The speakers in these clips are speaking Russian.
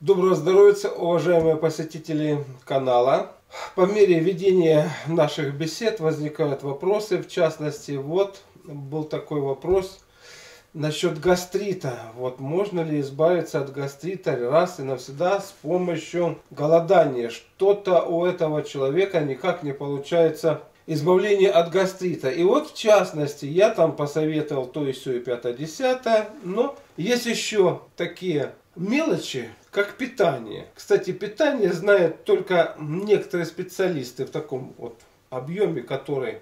Доброго здоровья, уважаемые посетители канала. По мере ведения наших бесед возникают вопросы. В частности, вот был такой вопрос насчет гастрита. Вот можно ли избавиться от гастрита раз и навсегда с помощью голодания? Что-то у этого человека никак не получается избавление от гастрита. И вот в частности я там посоветовал то и все и 5 10 но есть еще такие мелочи, как питание. Кстати, питание знают только некоторые специалисты в таком вот объеме, который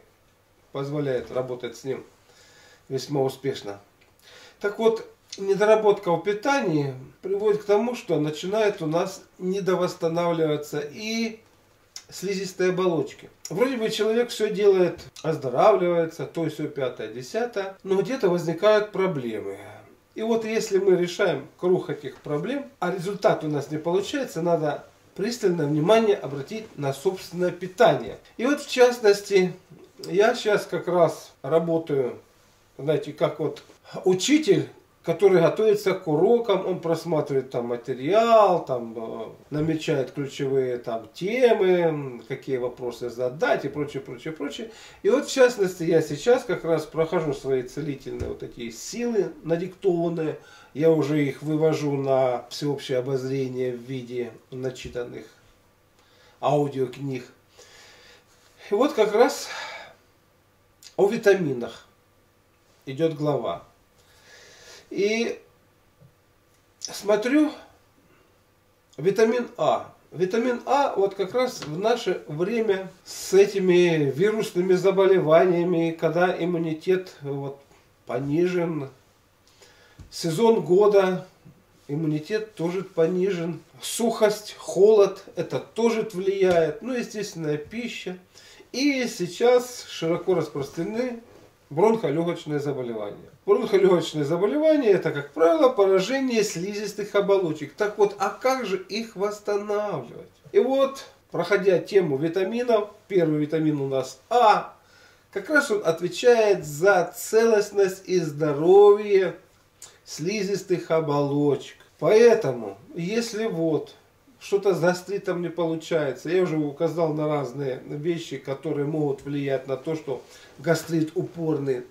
позволяет работать с ним весьма успешно. Так вот, недоработка в питании приводит к тому, что начинает у нас недовосстанавливаться и слизистые оболочки. Вроде бы человек все делает, оздоравливается, то все пятое, десятое, но где-то возникают проблемы. И вот если мы решаем круг этих проблем, а результат у нас не получается, надо пристальное внимание обратить на собственное питание. И вот в частности, я сейчас как раз работаю, знаете, как вот учитель который готовится к урокам, он просматривает там материал, там э, намечает ключевые там темы, какие вопросы задать и прочее, прочее, прочее. И вот в частности я сейчас как раз прохожу свои целительные вот эти силы надиктованные, я уже их вывожу на всеобщее обозрение в виде начитанных аудиокниг. И вот как раз о витаминах идет глава. И смотрю, витамин А. Витамин А вот как раз в наше время с этими вирусными заболеваниями, когда иммунитет вот понижен, сезон года, иммунитет тоже понижен, сухость, холод, это тоже влияет, ну, естественная пища. И сейчас широко распространены бронхолегочное заболевание. Бронхолегочное заболевание это, как правило, поражение слизистых оболочек. Так вот, а как же их восстанавливать? И вот, проходя тему витаминов, первый витамин у нас А, как раз он отвечает за целостность и здоровье слизистых оболочек. Поэтому, если вот что-то заострить там не получается. Я уже указал на разные вещи, которые могут влиять на то, что гастрит упорный.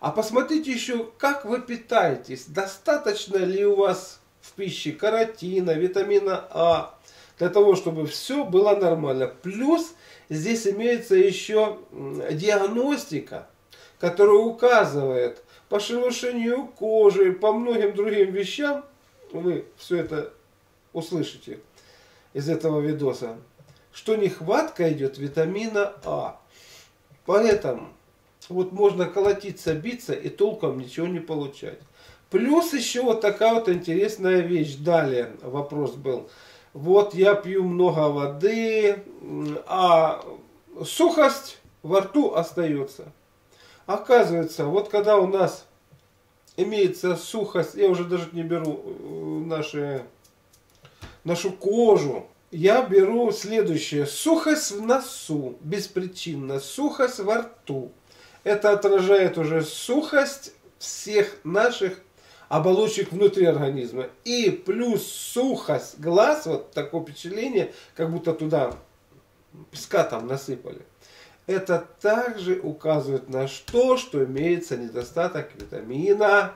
А посмотрите еще, как вы питаетесь. Достаточно ли у вас в пище каротина, витамина А, для того, чтобы все было нормально. Плюс здесь имеется еще диагностика, которая указывает по шелушению кожи, по многим другим вещам, вы все это услышите из этого видоса, что нехватка идет витамина А. Поэтому вот можно колотиться, биться и толком ничего не получать. Плюс еще вот такая вот интересная вещь. Далее вопрос был. Вот я пью много воды, а сухость во рту остается. Оказывается, вот когда у нас имеется сухость, я уже даже не беру э, наши нашу кожу. Я беру следующее. Сухость в носу, беспричинно. Сухость во рту. Это отражает уже сухость всех наших оболочек внутри организма. И плюс сухость глаз, вот такое впечатление, как будто туда песка там насыпали. Это также указывает на то, что имеется недостаток витамина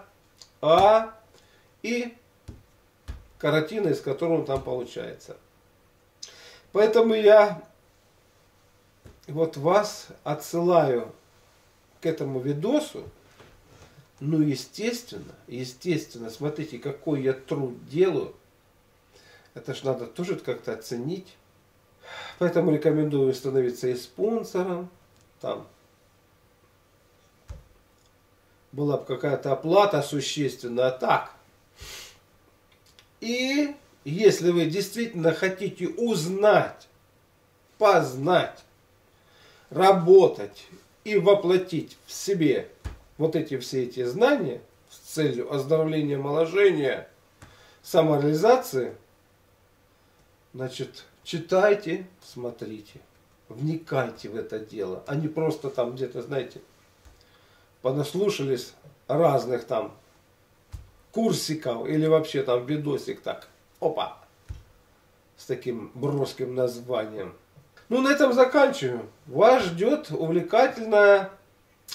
А и каротина, из которого там получается. Поэтому я вот вас отсылаю к этому видосу. Ну, естественно, естественно, смотрите, какой я труд делаю. Это ж надо тоже как-то оценить. Поэтому рекомендую становиться и спонсором. Там была бы какая-то оплата существенная, а так и если вы действительно хотите узнать, познать, работать и воплотить в себе вот эти все эти знания с целью оздоровления, омоложения, самореализации, значит, читайте, смотрите, вникайте в это дело, а не просто там где-то, знаете, понаслушались разных там Курсиков или вообще там видосик так. Опа! С таким броским названием. Ну, на этом заканчиваю Вас ждет увлекательная,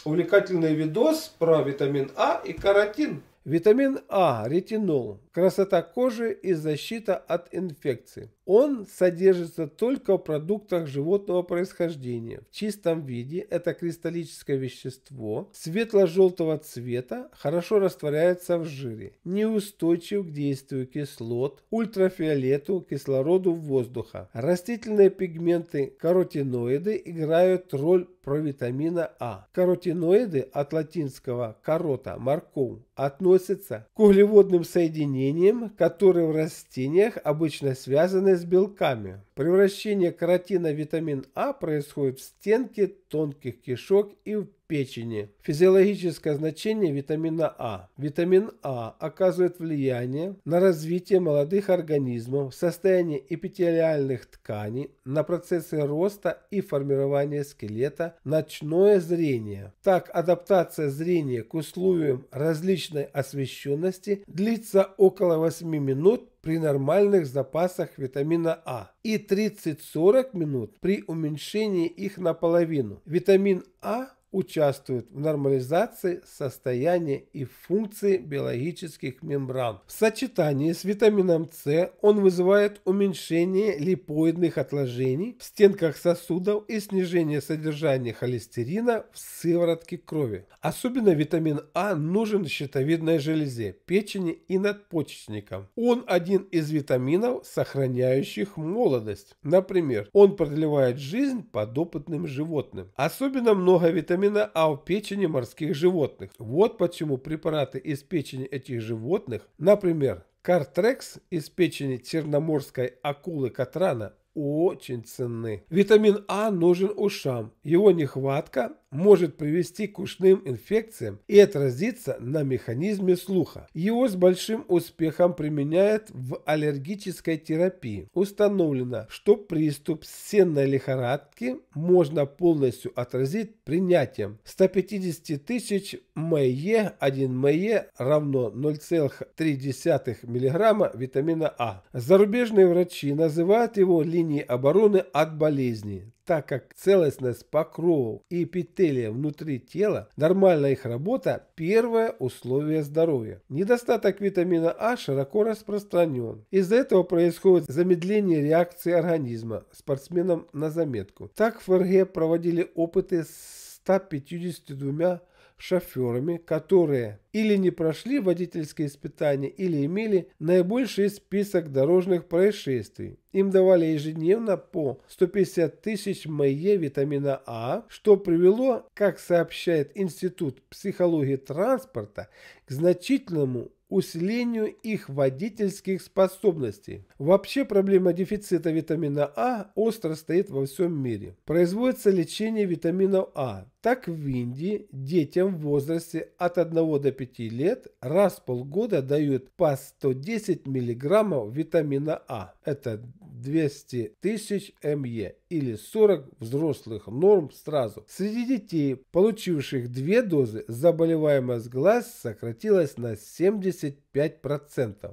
увлекательный видос про витамин А и каротин. Витамин А, ретинол, красота кожи и защита от инфекции. Он содержится только в продуктах животного происхождения. В чистом виде это кристаллическое вещество светло-желтого цвета, хорошо растворяется в жире, неустойчив к действию кислот, ультрафиолету, кислороду воздуха. Растительные пигменты каротиноиды играют роль провитамина А. Каротиноиды от латинского «корота» – морковь относятся к углеводным соединениям изменениям, которые в растениях обычно связаны с белками. Превращение каротина в витамин А происходит в стенке тонких кишок и в печени. Физиологическое значение витамина А. Витамин А оказывает влияние на развитие молодых организмов, состояние эпителиальных тканей, на процессы роста и формирования скелета, ночное зрение. Так, адаптация зрения к условиям различной освещенности длится около 8 минут при нормальных запасах витамина А и 30-40 минут при уменьшении их наполовину. Витамин А участвуют в нормализации состояния и функции биологических мембран. В сочетании с витамином С он вызывает уменьшение липоидных отложений в стенках сосудов и снижение содержания холестерина в сыворотке крови. Особенно витамин А нужен щитовидной железе, печени и надпочечникам. Он один из витаминов, сохраняющих молодость. Например, он продлевает жизнь подопытным животным. Особенно много витамина Именно, а в печени морских животных. Вот почему препараты из печени этих животных, например, картрекс из печени черноморской акулы Катрана, очень ценны. Витамин А нужен ушам. Его нехватка может привести к ушным инфекциям и отразиться на механизме слуха. Его с большим успехом применяют в аллергической терапии. Установлено, что приступ сенной лихорадки можно полностью отразить принятием 150 тысяч МЕ, 1 МЕ равно 0,3 мг витамина А. Зарубежные врачи называют его линией обороны от болезни так как целостность покровов и эпителия внутри тела, нормальная их работа – первое условие здоровья. Недостаток витамина А широко распространен. Из-за этого происходит замедление реакции организма. Спортсменам на заметку. Так в ФРГ проводили опыты с 152 шоферами, которые или не прошли водительские испытания, или имели наибольший список дорожных происшествий. Им давали ежедневно по 150 тысяч МЕ витамина А, что привело, как сообщает Институт психологии транспорта, к значительному усилению их водительских способностей. Вообще проблема дефицита витамина А остро стоит во всем мире. Производится лечение витамина А. Так в Индии детям в возрасте от 1 до 5 лет раз в полгода дают по 110 мг витамина А. Это 200 тысяч МЕ или 40 взрослых норм сразу. Среди детей, получивших две дозы, заболеваемость глаз сократилась на 75%.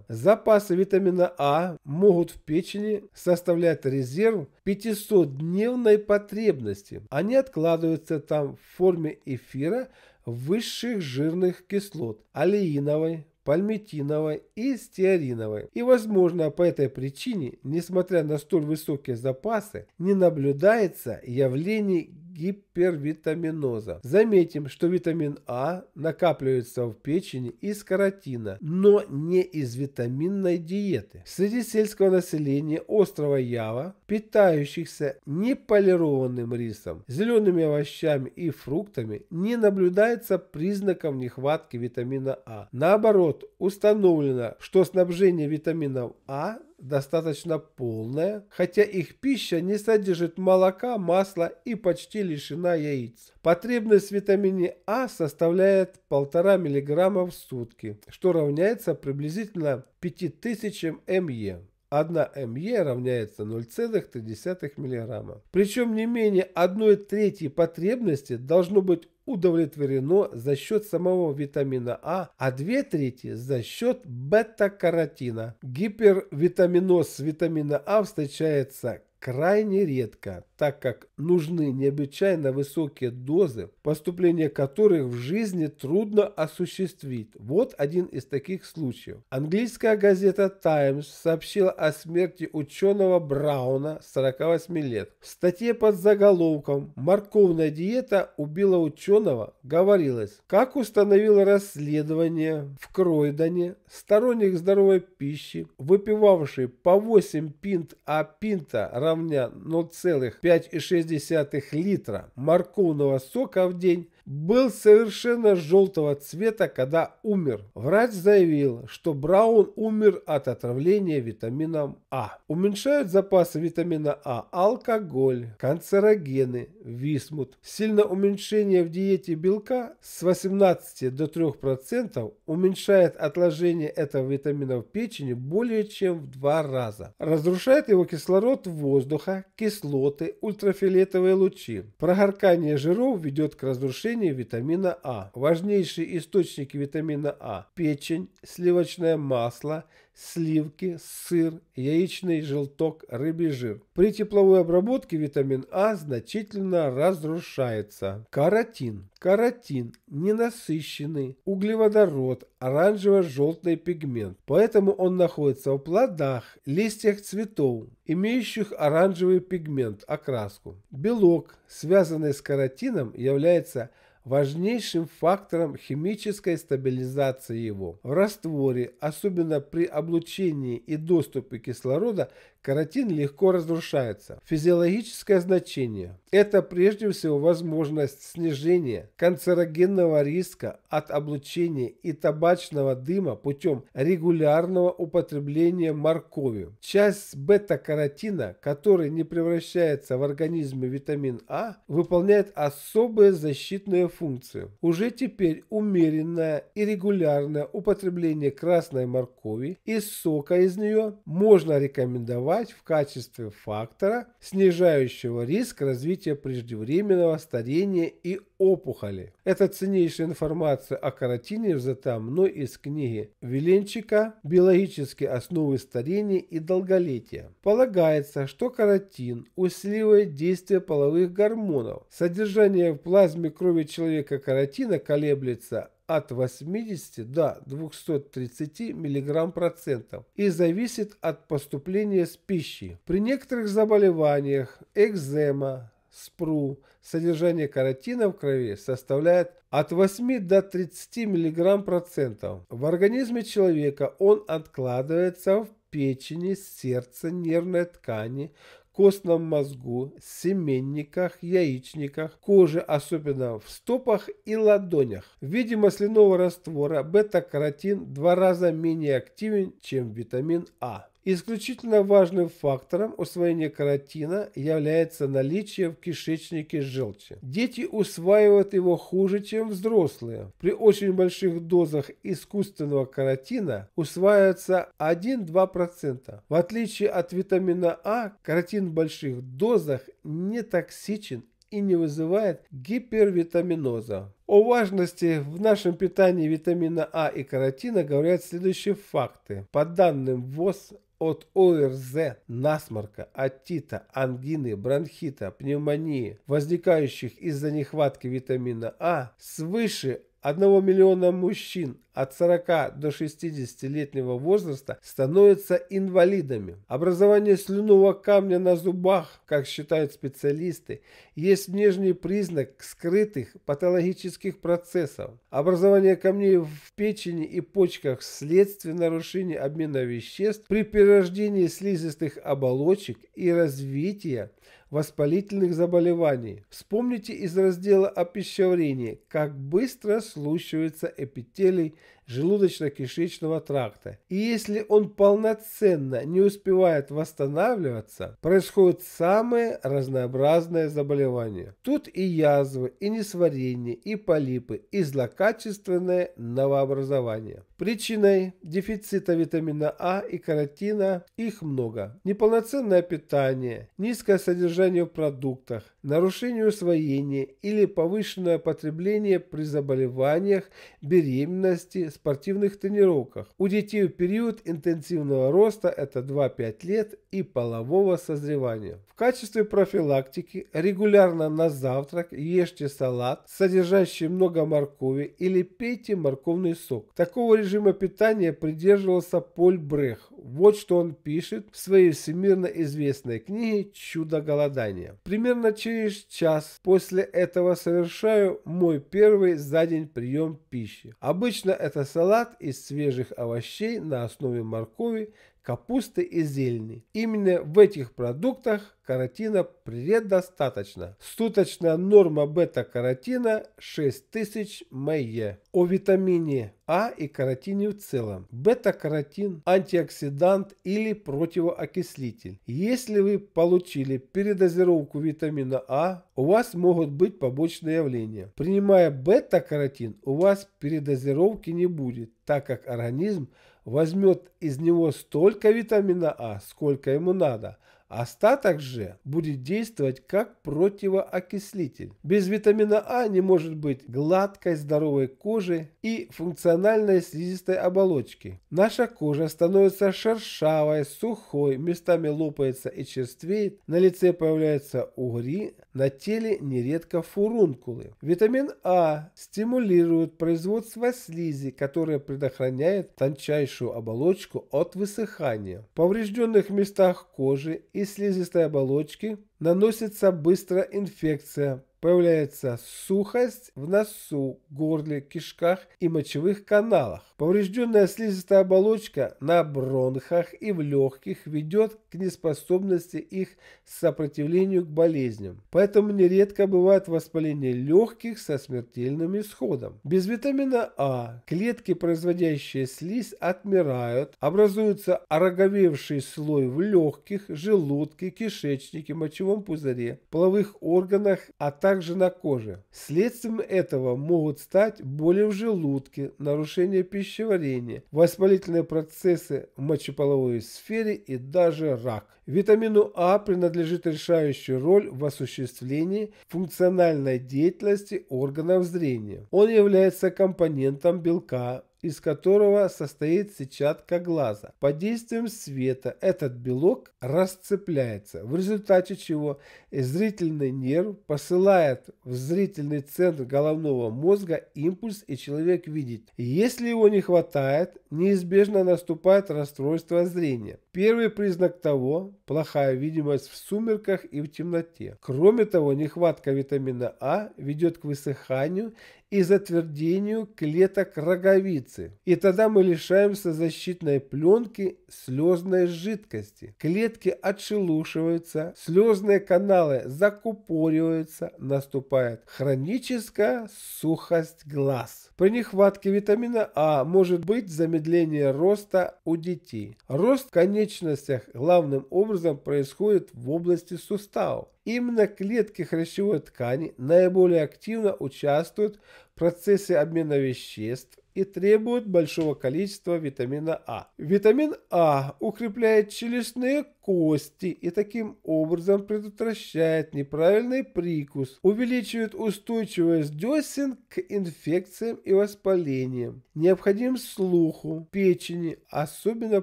Запасы витамина А могут в печени составлять резерв – 500-дневной потребности. Они откладываются там в форме эфира высших жирных кислот – алеиновой, пальмитиновой и стеариновой. И возможно по этой причине, несмотря на столь высокие запасы, не наблюдается явление гипервитаминоза. Заметим, что витамин А накапливается в печени из каротина, но не из витаминной диеты. Среди сельского населения острова Ява, питающихся неполированным рисом, зелеными овощами и фруктами, не наблюдается признаков нехватки витамина А. Наоборот, установлено, что снабжение витамином А достаточно полная, хотя их пища не содержит молока, масла и почти лишена яиц. Потребность в витамине А составляет 1,5 мг в сутки, что равняется приблизительно 5000 МЕ. 1 МЕ равняется 0,3 мг. Причем не менее 1 трети потребности должно быть удовлетворено за счет самого витамина А, а две трети за счет бета-каротина. Гипервитаминоз витамина А встречается крайне редко так как нужны необычайно высокие дозы, поступление которых в жизни трудно осуществить. Вот один из таких случаев. Английская газета Times сообщила о смерти ученого Брауна, 48 лет. В статье под заголовком «Морковная диета убила ученого» говорилось, как установило расследование в Кройдоне, сторонник здоровой пищи, выпивавший по 8 пинт, а пинта равня 0,5 5,6 литра морковного сока в день был совершенно желтого цвета, когда умер. Врач заявил, что Браун умер от отравления витамином А. Уменьшают запасы витамина А алкоголь, канцерогены, висмут. Сильно уменьшение в диете белка с 18 до 3% уменьшает отложение этого витамина в печени более чем в два раза. Разрушает его кислород воздуха, кислоты, ультрафиолетовые лучи. Прогоркание жиров ведет к разрушению получения витамина А. Важнейшие источники витамина А – печень, сливочное масло, сливки, сыр, яичный желток, рыбий жир. При тепловой обработке витамин А значительно разрушается. Каротин. Каротин ненасыщенный, углеводород, оранжево-желтый пигмент. Поэтому он находится в плодах, листьях цветов, имеющих оранжевый пигмент, окраску. Белок, связанный с каротином, является важнейшим фактором химической стабилизации его. В растворе, особенно при облучении и доступе кислорода, каротин легко разрушается. Физиологическое значение – это прежде всего возможность снижения канцерогенного риска от облучения и табачного дыма путем регулярного употребления моркови. Часть бета-каротина, который не превращается в организме витамин А, выполняет особые защитные функции. Уже теперь умеренное и регулярное употребление красной моркови и сока из нее можно рекомендовать существовать в качестве фактора, снижающего риск развития преждевременного старения и опухоли. Это ценнейшая информация о каротине взята мной из книги Веленчика «Биологические основы старения и долголетия». Полагается, что каротин усиливает действие половых гормонов. Содержание в плазме крови человека каротина колеблется от 80 до 230 миллиграмм процентов и зависит от поступления с пищей. При некоторых заболеваниях экзема, спру, содержание каротина в крови составляет от 8 до 30 миллиграмм процентов. В организме человека он откладывается в печени, сердце, нервной ткани, костном мозгу, семенниках, яичниках, коже, особенно в стопах и ладонях. Видимо, масляного раствора бета-каротин два раза менее активен, чем витамин А. Исключительно важным фактором усвоения каротина является наличие в кишечнике желчи. Дети усваивают его хуже, чем взрослые. При очень больших дозах искусственного каротина усваивается 1-2%. В отличие от витамина А, каротин в больших дозах не токсичен и не вызывает гипервитаминоза. О важности в нашем питании витамина А и каротина говорят следующие факты. По данным ВОЗ, от ОРЗ, насморка, отита, ангины, бронхита, пневмонии, возникающих из-за нехватки витамина А, свыше 1 миллиона мужчин от 40 до 60-летнего возраста становятся инвалидами. Образование слюного камня на зубах, как считают специалисты, есть внешний признак скрытых патологических процессов. Образование камней в печени и почках вследствие нарушения обмена веществ при перерождении слизистых оболочек и развития воспалительных заболеваний. Вспомните из раздела о пищеварении, как быстро слущивается эпителий желудочно-кишечного тракта. И если он полноценно не успевает восстанавливаться, происходит самые разнообразные заболевания. Тут и язвы, и несварение, и полипы, и злокачественное новообразование. Причиной дефицита витамина А и каротина их много. Неполноценное питание, низкое содержание в продуктах, нарушение усвоения или повышенное потребление при заболеваниях, беременности, спортивных тренировках. У детей в период интенсивного роста это 2-5 лет и полового созревания. В качестве профилактики регулярно на завтрак ешьте салат, содержащий много моркови или пейте морковный сок. Такого режима питания придерживался Поль Брех. Вот что он пишет в своей всемирно известной книге «Чудо голодания». Примерно через через час после этого совершаю мой первый за день прием пищи. Обычно это салат из свежих овощей на основе моркови, капусты и зелени. Именно в этих продуктах каротина предостаточно. Суточная норма бета-каротина 6000 МЕ. О витамине А и каротине в целом. Бета-каротин – антиоксидант или противоокислитель. Если вы получили передозировку витамина А, у вас могут быть побочные явления. Принимая бета-каротин, у вас передозировки не будет, так как организм – возьмет из него столько витамина А, сколько ему надо, Остаток же будет действовать как противоокислитель. Без витамина А не может быть гладкой здоровой кожи и функциональной слизистой оболочки. Наша кожа становится шершавой, сухой, местами лопается и черствеет, на лице появляются угри, на теле нередко фурункулы. Витамин А стимулирует производство слизи, которая предохраняет тончайшую оболочку от высыхания. В поврежденных местах кожи и и слизистой оболочки наносится быстро инфекция, Появляется сухость в носу, горле, кишках и мочевых каналах. Поврежденная слизистая оболочка на бронхах и в легких ведет к неспособности их сопротивлению к болезням. Поэтому нередко бывает воспаление легких со смертельным исходом. Без витамина А клетки, производящие слизь, отмирают, образуется ороговевший слой в легких, желудке, кишечнике, мочевом пузыре, половых органах, а также также на коже. Следствием этого могут стать боли в желудке, нарушение пищеварения, воспалительные процессы в мочеполовой сфере и даже рак. Витамину А принадлежит решающую роль в осуществлении функциональной деятельности органов зрения. Он является компонентом белка из которого состоит сетчатка глаза. Под действием света этот белок расцепляется, в результате чего зрительный нерв посылает в зрительный центр головного мозга импульс и человек видит. Если его не хватает, неизбежно наступает расстройство зрения. Первый признак того – плохая видимость в сумерках и в темноте. Кроме того, нехватка витамина А ведет к высыханию и затвердению клеток роговицы. И тогда мы лишаемся защитной пленки слезной жидкости. Клетки отшелушиваются, слезные каналы закупориваются, наступает хроническая сухость глаз. При нехватке витамина А может быть замедление роста у детей. Рост, конечно, конечностях главным образом происходит в области суставов. Именно клетки хрящевой ткани наиболее активно участвуют в процессе обмена веществ и требует большого количества витамина А. Витамин А укрепляет челюстные кости и таким образом предотвращает неправильный прикус, увеличивает устойчивость десен к инфекциям и воспалениям, необходим слуху, печени, особенно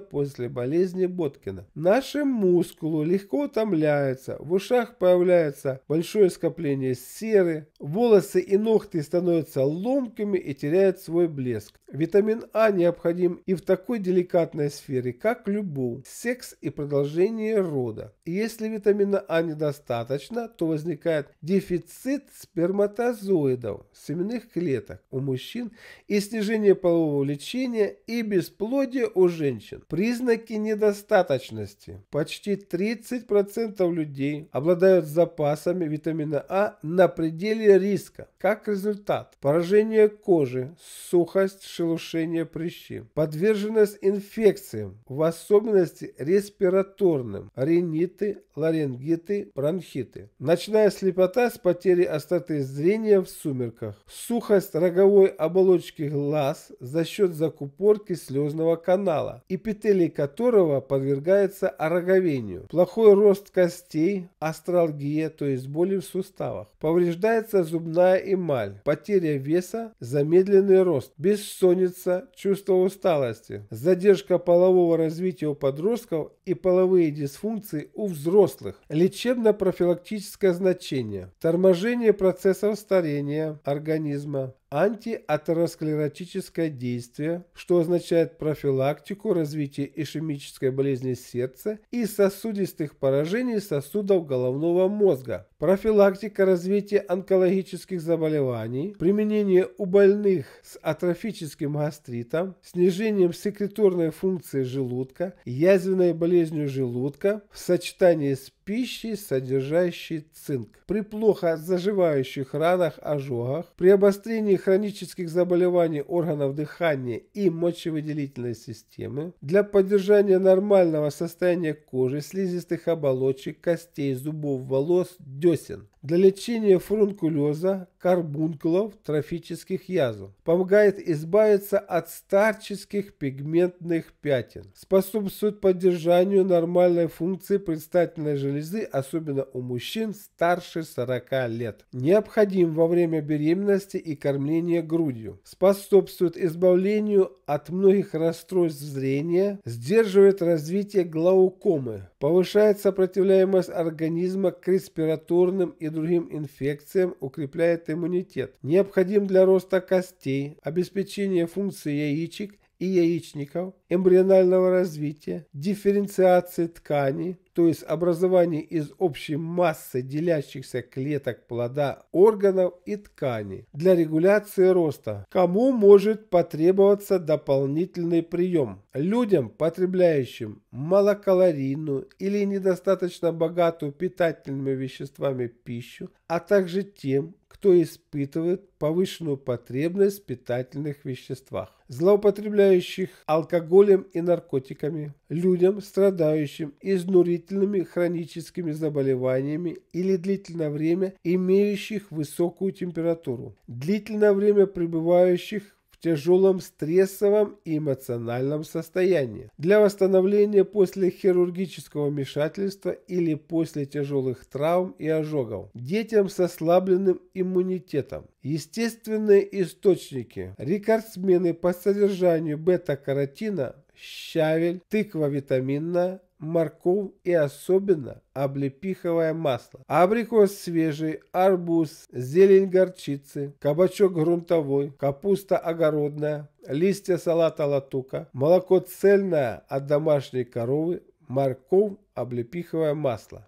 после болезни Боткина. Наши мускулы легко утомляются, в ушах появляется большое скопление серы, волосы и ногти становятся ломкими и теряют свой блеск. risk Витамин А необходим и в такой деликатной сфере, как любовь, секс и продолжение рода. если витамина А недостаточно, то возникает дефицит сперматозоидов, семенных клеток у мужчин и снижение полового лечения и бесплодие у женщин. Признаки недостаточности. Почти 30% людей обладают запасами витамина А на пределе риска. Как результат, поражение кожи, сухость, шелушения прыщи. Подверженность инфекциям, в особенности респираторным, риниты, ларингиты, бронхиты. Ночная слепота с потерей остроты зрения в сумерках. Сухость роговой оболочки глаз за счет закупорки слезного канала, эпителий которого подвергается ороговению. Плохой рост костей, астралгия, то есть боли в суставах. Повреждается зубная эмаль, потеря веса, замедленный рост, бессонница, бессонница, чувство усталости, задержка полового развития у подростков и половые дисфункции у взрослых, лечебно-профилактическое значение, торможение процессов старения организма, антиатеросклеротическое действие, что означает профилактику развития ишемической болезни сердца и сосудистых поражений сосудов головного мозга, профилактика развития онкологических заболеваний, применение у больных с атрофическим гастритом, снижением секреторной функции желудка, язвенной болезнью желудка в сочетании с пищей, содержащей цинк, при плохо заживающих ранах, ожогах, при обострении хронических заболеваний органов дыхания и мочевыделительной системы, для поддержания нормального состояния кожи, слизистых оболочек, костей, зубов, волос, десен, для лечения фрункулеза, карбункулов, трофических язв. Помогает избавиться от старческих пигментных пятен. Способствует поддержанию нормальной функции предстательной железы, особенно у мужчин старше 40 лет. Необходим во время беременности и кормления кормления грудью, способствует избавлению от многих расстройств зрения, сдерживает развитие глаукомы, повышает сопротивляемость организма к респираторным и другим инфекциям, укрепляет иммунитет, необходим для роста костей, обеспечения функции яичек и яичников, эмбрионального развития, дифференциации тканей, то есть образование из общей массы делящихся клеток плода, органов и тканей для регуляции роста. Кому может потребоваться дополнительный прием? Людям, потребляющим малокалорийную или недостаточно богатую питательными веществами пищу, а также тем, кто испытывает повышенную потребность в питательных веществах, злоупотребляющих алкоголем и наркотиками, людям, страдающим изнурительными хроническими заболеваниями или длительное время имеющих высокую температуру, длительное время пребывающих в тяжелом стрессовом и эмоциональном состоянии. Для восстановления после хирургического вмешательства или после тяжелых травм и ожогов. Детям с ослабленным иммунитетом. Естественные источники. Рекордсмены по содержанию бета-каротина щавель, тыква витаминная, морковь и особенно облепиховое масло, абрикос свежий, арбуз, зелень горчицы, кабачок грунтовой, капуста огородная, листья салата латука, молоко цельное от домашней коровы, морковь, облепиховое масло.